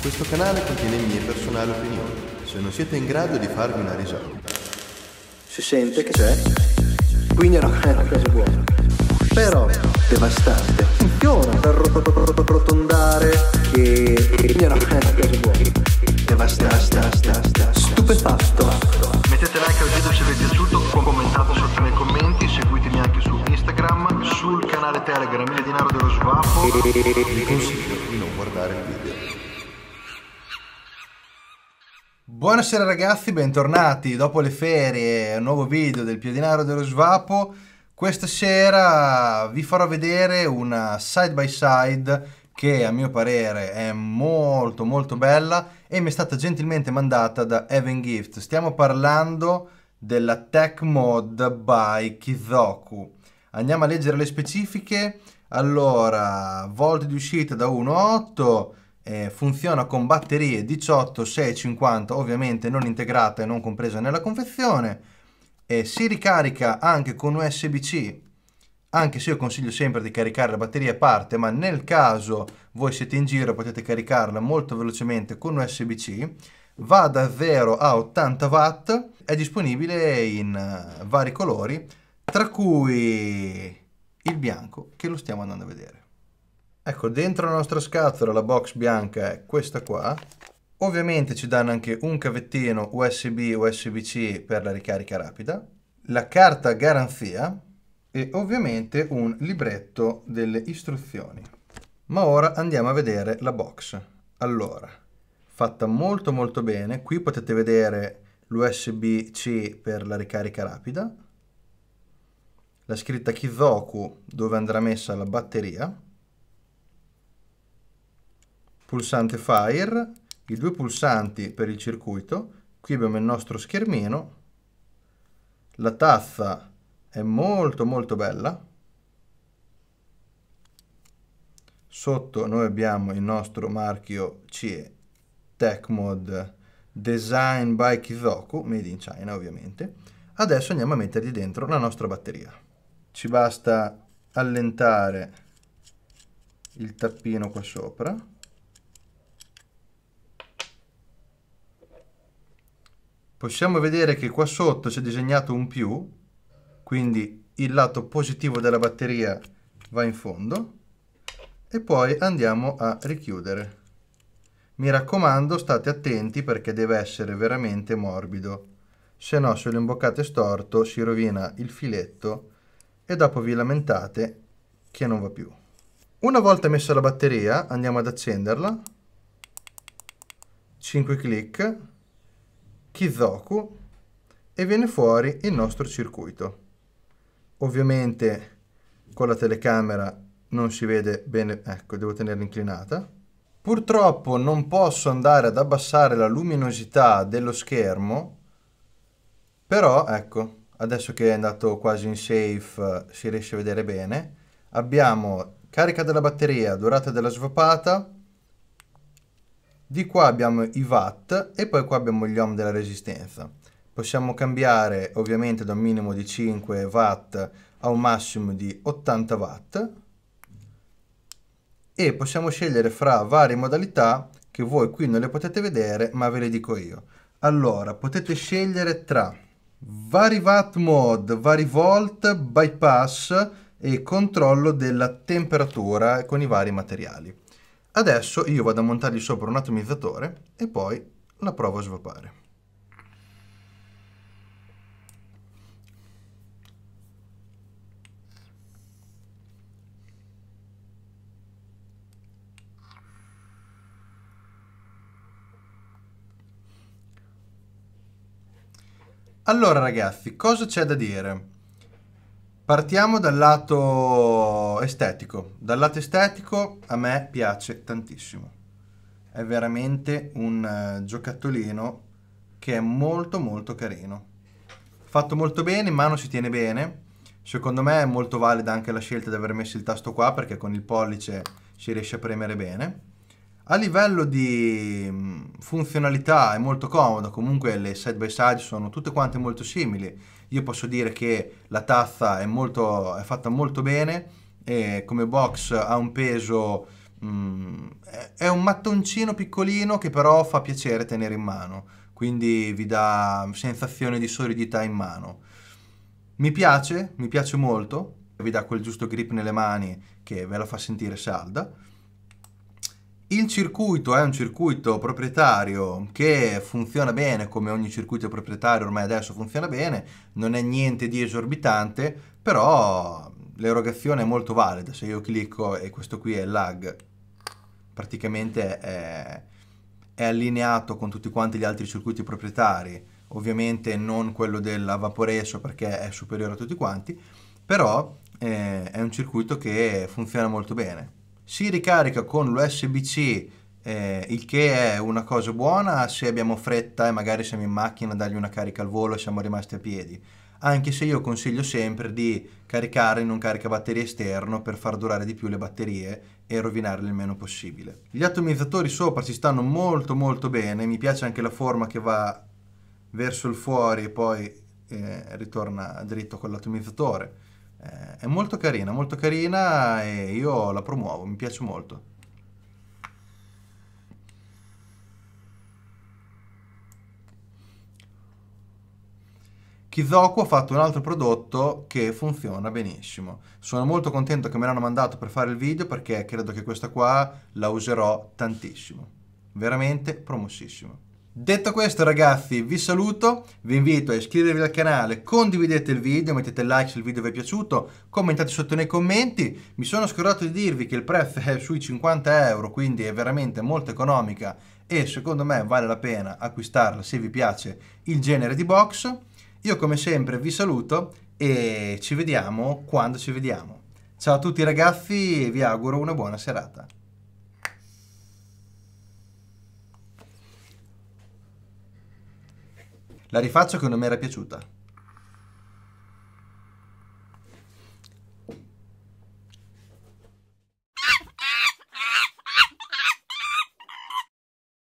Questo canale contiene mie personali opinioni. Se non siete in grado di farvi una risata. Si sente che c'è? Quindi è una, è una cosa buona. Però devastante. Funziona per rotondare che quindi è una, è una cosa buona. Devastante. Stupefatto. Mettete like al video se vi è piaciuto, commentate sotto nei commenti, seguitemi anche su Instagram, sul canale Telegram Il Denaro dello Svapo. Vi consiglio di non guardare il video. Buonasera ragazzi, bentornati dopo le ferie, un nuovo video del Piedinaro dello Svapo. Questa sera vi farò vedere una side by side che a mio parere è molto molto bella e mi è stata gentilmente mandata da Even Gift. Stiamo parlando della Tech Mod by Kizoku. Andiamo a leggere le specifiche. Allora, volte di uscita da 1.8 eh, funziona con batterie 18, 650, ovviamente non integrata e non compresa nella confezione, eh, si ricarica anche con USB-C, anche se io consiglio sempre di caricare la batteria a parte, ma nel caso voi siete in giro potete caricarla molto velocemente con USB-C, va da 0 a 80 watt, è disponibile in eh, vari colori, tra cui il bianco che lo stiamo andando a vedere. Ecco, dentro la nostra scatola la box bianca è questa qua. Ovviamente ci danno anche un cavettino USB USB-C per la ricarica rapida, la carta garanzia e ovviamente un libretto delle istruzioni. Ma ora andiamo a vedere la box. Allora, fatta molto molto bene, qui potete vedere l'USB-C per la ricarica rapida, la scritta Kizoku dove andrà messa la batteria, pulsante fire, i due pulsanti per il circuito, qui abbiamo il nostro schermino, la tazza è molto molto bella, sotto noi abbiamo il nostro marchio CE TechMod Design by Kizoku, made in China ovviamente. Adesso andiamo a mettergli dentro la nostra batteria. Ci basta allentare il tappino qua sopra possiamo vedere che qua sotto si è disegnato un più, quindi il lato positivo della batteria va in fondo e poi andiamo a richiudere. Mi raccomando state attenti perché deve essere veramente morbido, se no se lo imboccate storto si rovina il filetto e dopo vi lamentate che non va più. Una volta messa la batteria andiamo ad accenderla, 5 clic Kizoku e viene fuori il nostro circuito. Ovviamente con la telecamera non si vede bene, ecco, devo tenerla inclinata. Purtroppo non posso andare ad abbassare la luminosità dello schermo, però ecco, adesso che è andato quasi in safe eh, si riesce a vedere bene. Abbiamo carica della batteria, durata della svapata, di qua abbiamo i watt e poi qua abbiamo gli ohm della resistenza. Possiamo cambiare ovviamente da un minimo di 5 watt a un massimo di 80 watt e possiamo scegliere fra varie modalità che voi qui non le potete vedere ma ve le dico io. Allora, potete scegliere tra vari watt mode, vari volt, bypass e controllo della temperatura con i vari materiali. Adesso io vado a montargli sopra un atomizzatore e poi la provo a svapare. Allora ragazzi, cosa c'è da dire? Partiamo dal lato estetico. Dal lato estetico a me piace tantissimo. È veramente un eh, giocattolino che è molto molto carino. Fatto molto bene, in mano si tiene bene. Secondo me è molto valida anche la scelta di aver messo il tasto qua perché con il pollice si riesce a premere bene. A livello di mm, funzionalità è molto comoda, comunque le side by side sono tutte quante molto simili. Io posso dire che la tazza è, molto, è fatta molto bene e come box ha un peso, mh, mm, è un mattoncino piccolino che però fa piacere tenere in mano, quindi vi dà sensazione di solidità in mano. Mi piace, mi piace molto, vi dà quel giusto grip nelle mani che ve la fa sentire salda il circuito è un circuito proprietario che funziona bene, come ogni circuito proprietario ormai adesso funziona bene, non è niente di esorbitante, però l'erogazione è molto valida. Se io clicco e questo qui è il lag, praticamente è, è allineato con tutti quanti gli altri circuiti proprietari, ovviamente non quello della Vaporesso perché è superiore a tutti quanti, però eh, è un circuito che funziona molto bene si ricarica con l'USB-C eh, il che è una cosa buona se abbiamo fretta e magari siamo in macchina a dargli una carica al volo e siamo rimasti a piedi anche se io consiglio sempre di caricare in un caricabatterie esterno per far durare di più le batterie e rovinarle il meno possibile. Gli atomizzatori sopra ci stanno molto molto bene, mi piace anche la forma che va verso il fuori e poi eh, ritorna dritto con l'atomizzatore eh, è molto carina, molto carina e io la promuovo, mi piace molto. Kizoku ha fatto un altro prodotto che funziona benissimo. Sono molto contento che me l'hanno mandato per fare il video perché credo che questa qua la userò tantissimo. Veramente promossissimo. Detto questo ragazzi vi saluto, vi invito a iscrivervi al canale, condividete il video, mettete like se il video vi è piaciuto, commentate sotto nei commenti, mi sono scordato di dirvi che il prezzo è sui 50 euro quindi è veramente molto economica e secondo me vale la pena acquistarla se vi piace il genere di box, io come sempre vi saluto e ci vediamo quando ci vediamo. Ciao a tutti ragazzi e vi auguro una buona serata. La rifaccio che non mi era piaciuta.